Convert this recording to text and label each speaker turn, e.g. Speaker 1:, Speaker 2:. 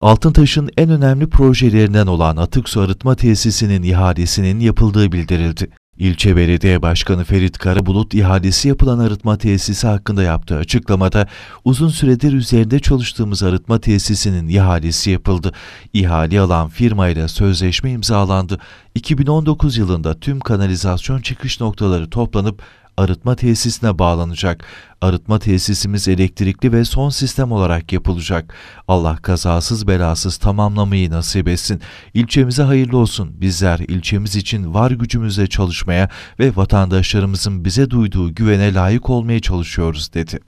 Speaker 1: Altıntaş'ın en önemli projelerinden olan atık su arıtma tesisinin ihalesinin yapıldığı bildirildi. İlçe Belediye Başkanı Ferit Karabulut ihalesi yapılan arıtma tesisi hakkında yaptığı açıklamada uzun süredir üzerinde çalıştığımız arıtma tesisinin ihalesi yapıldı. İhale alan firmayla sözleşme imzalandı. 2019 yılında tüm kanalizasyon çıkış noktaları toplanıp arıtma tesisine bağlanacak. Arıtma tesisimiz elektrikli ve son sistem olarak yapılacak. Allah kazasız belasız tamamlamayı nasip etsin. İlçemize hayırlı olsun. Bizler ilçemiz için var gücümüzle çalışmaya ve vatandaşlarımızın bize duyduğu güvene layık olmaya çalışıyoruz dedi.